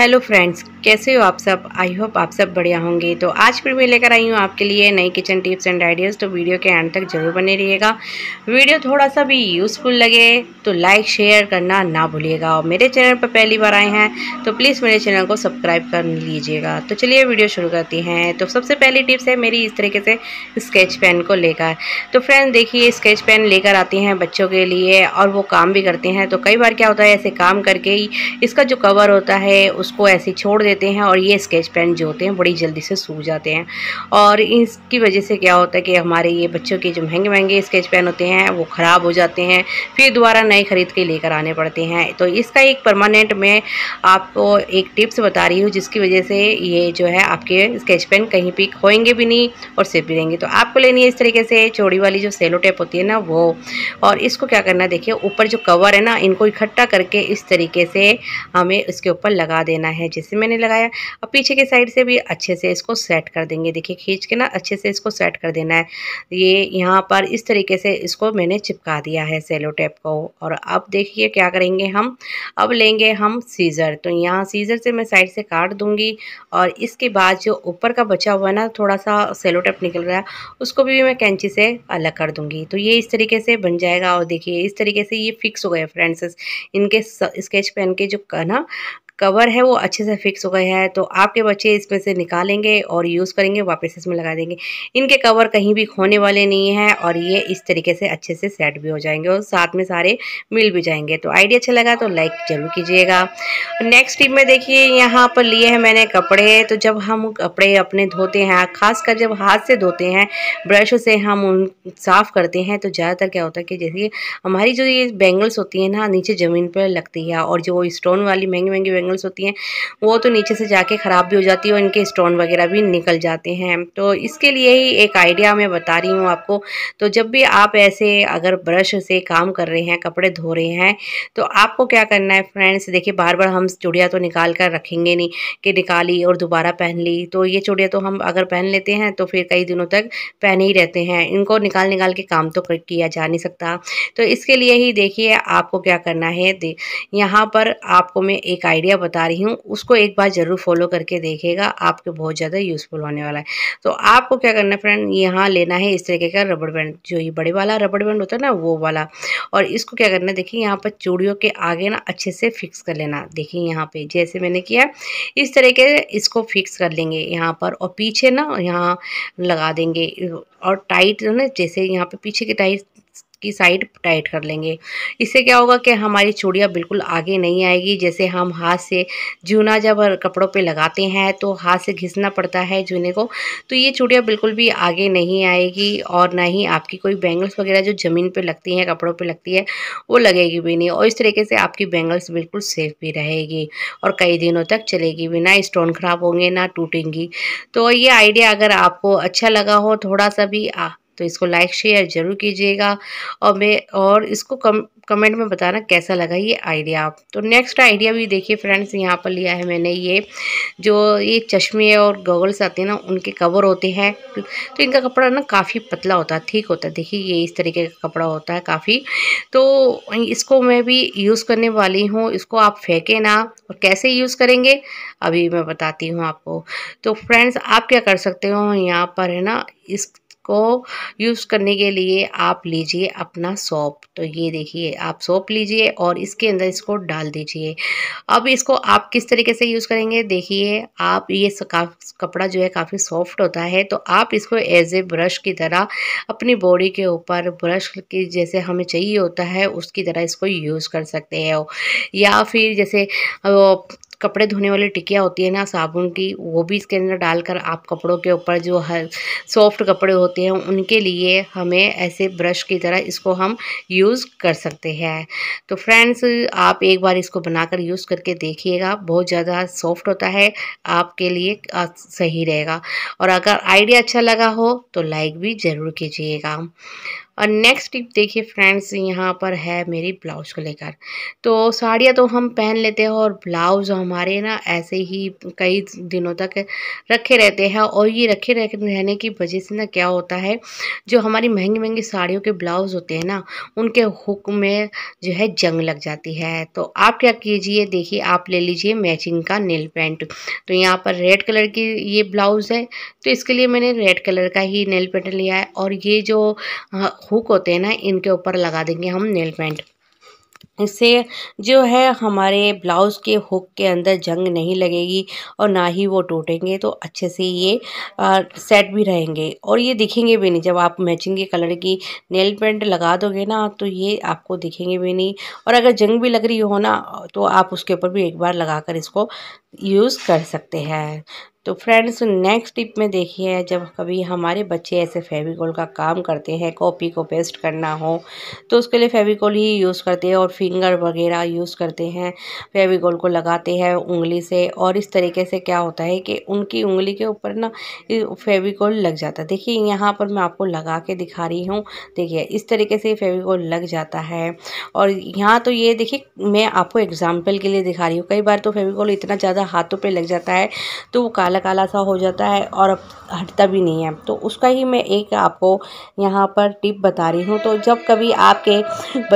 hello friends कैसे हो आप सब आई होप आप सब बढ़िया होंगे तो आज फिर मैं लेकर आई हूँ आपके लिए नई किचन टिप्स एंड आइडियाज़ तो वीडियो के एंड तक जरूर बने रहिएगा वीडियो थोड़ा सा भी यूज़फुल लगे तो लाइक शेयर करना ना भूलिएगा और मेरे चैनल पर पहली बार आए हैं तो प्लीज़ मेरे चैनल को सब्सक्राइब कर लीजिएगा तो चलिए वीडियो शुरू करती हैं तो सबसे पहली टिप्स है मेरी इस तरीके से स्केच पेन को लेकर तो फ्रेंड्स देखिए स्केच पेन लेकर आती हैं बच्चों के लिए और वो काम भी करते हैं तो कई बार क्या होता है ऐसे काम करके ही इसका जो कवर होता है उस उसको ऐसे छोड़ देते हैं और ये स्केच पेन जो होते हैं बड़ी जल्दी से सूख जाते हैं और इसकी वजह से क्या होता है कि हमारे ये बच्चों के जो महंगे महंगे स्केच पेन होते हैं वो ख़राब हो जाते हैं फिर दोबारा नए ख़रीद के लेकर आने पड़ते हैं तो इसका एक परमानेंट मैं आपको एक टिप्स बता रही हूँ जिसकी वजह से ये जो है आपके स्केच पेन कहीं भी खोएंगे भी नहीं और सिर भी रहेंगे तो आपको लेनी है इस तरीके से चौड़ी वाली जो सेलो टेप होती है ना वो और इसको क्या करना देखिए ऊपर जो कवर है ना इनको इकट्ठा करके इस तरीके से हमें इसके ऊपर लगा देना देना है जैसे मैंने लगाया और पीछे के साइड से भी अच्छे से इसको सेट कर देंगे देखिए खींच के ना अच्छे से इसको सेट कर देना है ये यहाँ पर इस तरीके से इसको मैंने चिपका दिया है सेलो टेप को और अब देखिए क्या करेंगे हम अब लेंगे हम सीज़र तो यहाँ सीज़र से मैं साइड से काट दूँगी और इसके बाद जो ऊपर का बचा हुआ है ना थोड़ा सा सेलो टेप निकल रहा है उसको भी मैं कैंची से अलग कर दूँगी तो ये इस तरीके से बन जाएगा और देखिए इस तरीके से ये फिक्स हो गए फ्रेंड्स इनके स्केच पेन के जो ना कवर है वो अच्छे से फिक्स हो गए हैं तो आपके बच्चे इसमें से निकालेंगे और यूज़ करेंगे वापस इसमें लगा देंगे इनके कवर कहीं भी खोने वाले नहीं हैं और ये इस तरीके से अच्छे से सेट भी हो जाएंगे और साथ में सारे मिल भी जाएंगे तो आइडिया अच्छा लगा तो लाइक ज़रूर कीजिएगा नेक्स्ट टिप में देखिए यहाँ पर लिए हैं मैंने कपड़े तो जब हम कपड़े अपने धोते हैं खासकर जब हाथ से धोते हैं ब्रश से हम उन साफ़ करते हैं तो ज़्यादातर क्या होता है कि जैसे हमारी जो ये बैंगल्स होती हैं ना नीचे ज़मीन पर लगती है और जो स्टोन वाली महंगी महंगी बैंगल्स होती हैं वो तो नीचे से जाके ख़राब भी हो जाती है और इनके स्टोन वगैरह भी निकल जाते हैं तो इसके लिए ही एक आइडिया मैं बता रही हूँ आपको तो जब भी आप ऐसे अगर ब्रश से काम कर रहे हैं कपड़े धो रहे हैं तो आपको क्या करना है फ्रेंड्स देखिए बार बार हम चुड़िया तो निकाल कर रखेंगे नहीं कि निकाली और दोबारा पहन ली तो ये चुड़िया तो हम अगर पहन लेते हैं तो फिर कई दिनों तक पहने ही रहते हैं इनको निकाल निकाल के काम तो किया जा नहीं सकता तो इसके लिए ही देखिए आपको क्या करना है यहाँ पर आपको मैं एक आइडिया मैं बता रही हूँ उसको एक बार ज़रूर फॉलो करके देखेगा आपके बहुत ज़्यादा यूज़फुल होने वाला है तो आपको क्या करना है फ्रेंड यहाँ लेना है इस तरीके का रबड़ बैंड जो ये बड़े वाला रबड़ बैंड होता है ना वो वाला और इसको क्या करना है देखिए यहाँ पर चूड़ियों के आगे ना अच्छे से फिक्स कर लेना देखिए यहाँ पर जैसे मैंने किया इस तरीके इसको फिक्स कर लेंगे यहाँ पर और पीछे ना यहाँ लगा देंगे और टाइट ना जैसे यहाँ पर पीछे की टाइट की साइड टाइट कर लेंगे इससे क्या होगा कि हमारी चूड़ियाँ बिल्कुल आगे नहीं आएगी जैसे हम हाथ से जूना जब कपड़ों पे लगाते हैं तो हाथ से घिसना पड़ता है जूने को तो ये चूड़ियाँ बिल्कुल भी आगे नहीं आएगी और ना ही आपकी कोई बैंगल्स वगैरह जो ज़मीन पे लगती हैं कपड़ों पे लगती है वो लगेगी भी नहीं और इस तरीके से आपकी बैंगल्स बिल्कुल सेफ भी रहेगी और कई दिनों तक चलेगी भी ना स्टोन ख़राब होंगे ना टूटेंगी तो ये आइडिया अगर आपको अच्छा लगा हो थोड़ा सा भी आ, तो इसको लाइक शेयर ज़रूर कीजिएगा और मैं और इसको कम कमेंट में बताना कैसा लगा ये आइडिया तो नेक्स्ट आइडिया भी देखिए फ्रेंड्स यहाँ पर लिया है मैंने ये जो ये चश्मे और गॉगल्स आते हैं ना उनके कवर होते हैं तो इनका कपड़ा ना काफ़ी पतला होता है ठीक होता है देखिए ये इस तरीके का कपड़ा होता है काफ़ी तो इसको मैं भी यूज़ करने वाली हूँ इसको आप फेंकें ना और कैसे यूज़ करेंगे अभी मैं बताती हूँ आपको तो फ्रेंड्स आप क्या कर सकते हो यहाँ पर है ना इस इसको यूज़ करने के लिए आप लीजिए अपना सौंप तो ये देखिए आप सोप लीजिए और इसके अंदर इसको डाल दीजिए अब इसको आप किस तरीके से यूज़ करेंगे देखिए आप ये कपड़ा जो है काफ़ी सॉफ्ट होता है तो आप इसको एज ए ब्रश की तरह अपनी बॉडी के ऊपर ब्रश की जैसे हमें चाहिए होता है उसकी तरह इसको यूज़ कर सकते हैं या फिर जैसे कपड़े धोने वाली टिकिया होती है ना साबुन की वो भी इसके अंदर डालकर आप कपड़ों के ऊपर जो हर सॉफ्ट कपड़े होते हैं उनके लिए हमें ऐसे ब्रश की तरह इसको हम यूज़ कर सकते हैं तो फ्रेंड्स आप एक बार इसको बनाकर यूज़ करके देखिएगा बहुत ज़्यादा सॉफ्ट होता है आपके लिए सही रहेगा और अगर आइडिया अच्छा लगा हो तो लाइक भी ज़रूर कीजिएगा और नेक्स्ट टिप देखिए फ्रेंड्स यहाँ पर है मेरी ब्लाउज को लेकर तो साड़ियाँ तो हम पहन लेते हैं और ब्लाउज़ हमारे ना ऐसे ही कई दिनों तक रखे रहते हैं और ये रखे रहने की वजह से ना क्या होता है जो हमारी महंगी महंगी साड़ियों के ब्लाउज़ होते हैं ना उनके हुक में जो है जंग लग जाती है तो आप क्या कीजिए देखिए आप ले लीजिए मैचिंग का नील पेंट तो यहाँ पर रेड कलर की ये ब्लाउज़ है तो इसके लिए मैंने रेड कलर का ही नेल पेंट लिया है और ये जो हाँ, हुक होते हैं ना इनके ऊपर लगा देंगे हम नेल पेंट इससे जो है हमारे ब्लाउज़ के हुक के अंदर जंग नहीं लगेगी और ना ही वो टूटेंगे तो अच्छे से ये आ, सेट भी रहेंगे और ये दिखेंगे भी नहीं जब आप मैचिंग के कलर की नेल पेंट लगा दोगे ना तो ये आपको दिखेंगे भी नहीं और अगर जंग भी लग रही हो ना तो आप उसके ऊपर भी एक बार लगा कर इसको यूज़ कर सकते हैं तो फ्रेंड्स नेक्स्ट टिप में देखिए जब कभी हमारे बच्चे ऐसे फेविकोल का काम करते हैं कॉपी को पेस्ट करना हो तो उसके लिए फेविकोल ही यूज़ करते हैं और फिंगर वगैरह यूज़ करते हैं फेविकोल को लगाते हैं उंगली से और इस तरीके से क्या होता है कि उनकी उंगली के ऊपर ना फेविकोल लग जाता है देखिए यहाँ पर मैं आपको लगा के दिखा रही हूँ देखिए इस तरीके से फेविकोल लग जाता है और यहाँ तो ये देखिए मैं आपको एग्ज़ाम्पल के लिए दिखा रही हूँ कई बार तो फेविकोल इतना ज़्यादा हाथों पर लग जाता है तो वो काला काला सा हो जाता है और अब हटता भी नहीं है तो उसका ही मैं एक आपको यहाँ पर टिप बता रही हूँ तो जब कभी आपके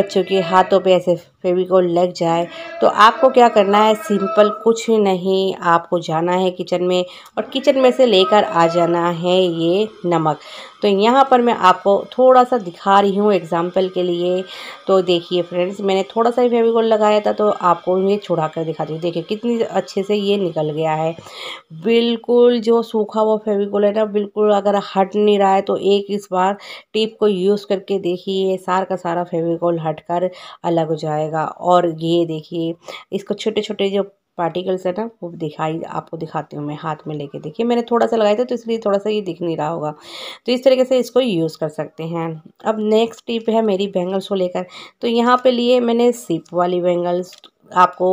बच्चों के हाथों पे ऐसे फेविकोल लग जाए तो आपको क्या करना है सिंपल कुछ नहीं आपको जाना है किचन में और किचन में से लेकर आ जाना है ये नमक तो यहाँ पर मैं आपको थोड़ा सा दिखा रही हूँ एग्ज़ाम्पल के लिए तो देखिए फ्रेंड्स मैंने थोड़ा सा ही फेविकोल लगाया था तो आपको ये छुड़ा कर दिखाती हूँ देखिए कितनी अच्छे से ये निकल गया है बिल्कुल जो सूखा हुआ फेविकोल है ना बिल्कुल अगर हट नहीं रहा है तो एक इस बार टिप को यूज़ करके देखिए सार का सारा फेविकोल हट कर अलग हो जाएगा जाएगा और ये देखिए इसको छोटे छोटे जो पार्टिकल्स है ना वो दिखाई आपको दिखाती हूँ मैं हाथ में लेके देखिए मैंने थोड़ा सा लगाया था तो इसलिए थोड़ा सा ये दिख नहीं रहा होगा तो इस तरीके से इसको यूज़ कर सकते हैं अब नेक्स्ट टिप है मेरी बैंगल्स को लेकर तो यहाँ पे लिए मैंने सिप वाली बैंगल्स आपको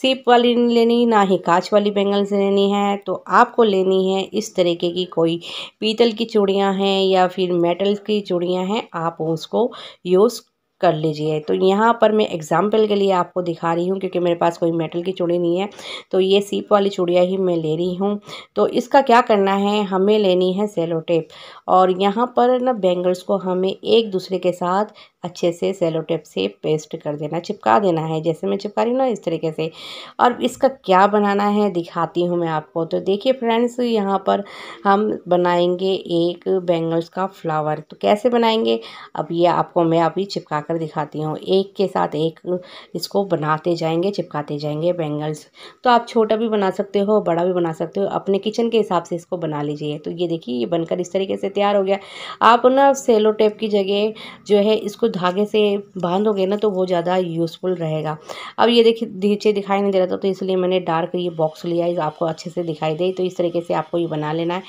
सिप वाली नहीं लेनी ना ही कांच वाली बैंगल्स लेनी है तो आपको लेनी है इस तरीके की कोई पीतल की चूड़ियाँ हैं या फिर मेटल की चूड़ियाँ हैं आप उसको यूज़ कर लीजिए तो यहाँ पर मैं एग्ज़ाम्पल के लिए आपको दिखा रही हूँ क्योंकि मेरे पास कोई मेटल की चूड़ी नहीं है तो ये सीप वाली चूड़ियाँ ही मैं ले रही हूँ तो इसका क्या करना है हमें लेनी है सेलो टेप और यहाँ पर ना बैंगल्स को हमें एक दूसरे के साथ अच्छे से सेलो टेप से पेस्ट कर देना चिपका देना है जैसे मैं चिपका रही हूँ ना इस तरीके से और इसका क्या बनाना है दिखाती हूँ मैं आपको तो देखिए फ्रेंड्स यहाँ पर हम बनाएंगे एक बैंगल्स का फ्लावर तो कैसे बनाएंगे अब ये आपको मैं अभी चिपका कर दिखाती हूँ एक के साथ एक इसको बनाते जाएंगे चिपकाते जाएंगे बैंगल्स तो आप छोटा भी बना सकते हो बड़ा भी बना सकते हो अपने किचन के हिसाब से इसको बना लीजिए तो ये देखिए ये बनकर इस तरीके से तैयार हो गया आप ना सेलो टेप की जगह जो है इसको धागे से बांधोगे ना तो वो ज़्यादा यूज़फुल रहेगा अब ये देखिए नीचे दिखाई नहीं दे रहा था तो इसलिए मैंने डार्क ये बॉक्स लिया है आपको अच्छे से दिखाई दे तो इस तरीके से आपको ये बना लेना है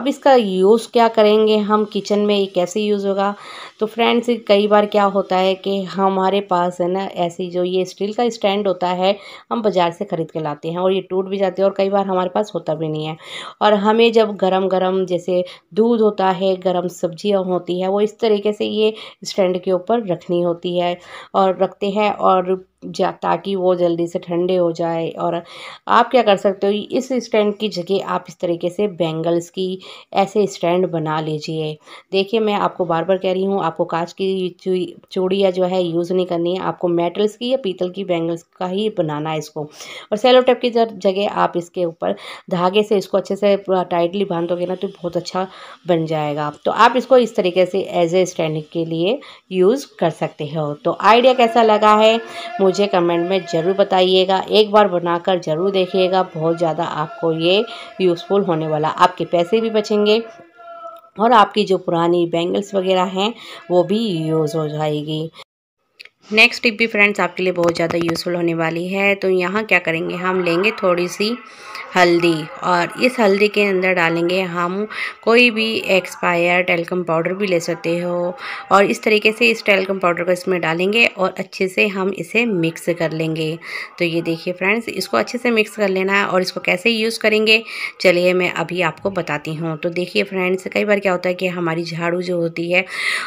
अब इसका यूज़ क्या करेंगे हम किचन में ये कैसे यूज़ होगा तो फ्रेंड्स कई बार क्या होता है कि हमारे पास है ना ऐसी जो ये स्टील का स्टैंड होता है हम बाज़ार से ख़रीद के लाते हैं और ये टूट भी जाते हैं और कई बार हमारे पास होता भी नहीं है और हमें जब गरम गरम जैसे दूध होता है गर्म सब्जियां होती हैं वो इस तरीके से ये स्टैंड के ऊपर रखनी होती है और रखते हैं और जा ताकि वो जल्दी से ठंडे हो जाए और आप क्या कर सकते हो इस स्टैंड की जगह आप इस तरीके से बैंगल्स की ऐसे स्टैंड बना लीजिए देखिए मैं आपको बार बार कह रही हूँ आपको कांच की चूड़ियाँ जो है यूज़ नहीं करनी है आपको मेटल्स की या पीतल की बैंगल्स का ही बनाना है इसको और सेलो टेप की जगह आप इसके ऊपर धागे से इसको अच्छे से टाइटली बांध दोगे ना तो बहुत अच्छा बन जाएगा तो आप इसको इस तरीके से एज ए स्टैंड के लिए यूज़ कर सकते हो तो आइडिया कैसा लगा है मुझे मुझे कमेंट में ज़रूर बताइएगा एक बार बनाकर ज़रूर देखिएगा बहुत ज़्यादा आपको ये यूज़फुल होने वाला आपके पैसे भी बचेंगे और आपकी जो पुरानी बैंगल्स वगैरह हैं वो भी यूज़ हो जाएगी नेक्स्ट टिप भी फ्रेंड्स आपके लिए बहुत ज़्यादा यूज़फुल होने वाली है तो यहाँ क्या करेंगे हम लेंगे थोड़ी सी हल्दी और इस हल्दी के अंदर डालेंगे हम कोई भी एक्सपायर टेलकम पाउडर भी ले सकते हो और इस तरीके से इस टेलकम पाउडर को इसमें डालेंगे और अच्छे से हम इसे मिक्स कर लेंगे तो ये देखिए फ्रेंड्स इसको अच्छे से मिक्स कर लेना है और इसको कैसे यूज़ करेंगे चलिए मैं अभी आपको बताती हूँ तो देखिए फ्रेंड्स कई बार क्या होता है कि हमारी झाड़ू जो होती है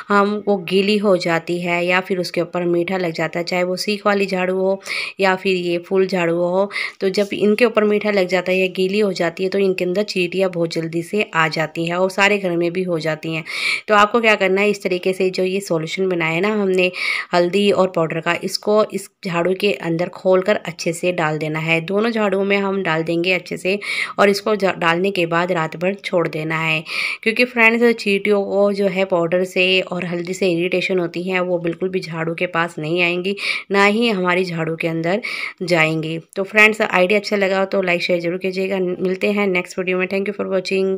हम वो गीली हो जाती है या फिर उसके ऊपर मीठा लग जाता है चाहे वो सीख वाली झाड़ू हो या फिर ये फूल झाड़ू हो तो जब इनके ऊपर मीठा लग जाता है या गीली हो जाती है तो इनके अंदर चीटियाँ बहुत जल्दी से आ जाती हैं और सारे घर में भी हो जाती हैं तो आपको क्या करना है इस तरीके से जो ये सोल्यूशन बनाया ना हमने हल्दी और पाउडर का इसको इस झाड़ू के अंदर खोल अच्छे से डाल देना है दोनों झाड़ू में हम डाल देंगे अच्छे से और इसको डालने के बाद रात भर छोड़ देना है क्योंकि फ्रेंड्स चीटियों को जो है पाउडर से और हल्दी से इरीटेशन होती है वो बिल्कुल भी झाड़ू के पास नहीं आएंगी ना ही हमारी झाड़ू के अंदर जाएंगी तो फ्रेंड्स आइडिया अच्छा लगा हो तो लाइक शेयर जरूर कीजिएगा मिलते हैं नेक्स्ट वीडियो में थैंक यू फॉर वॉचिंग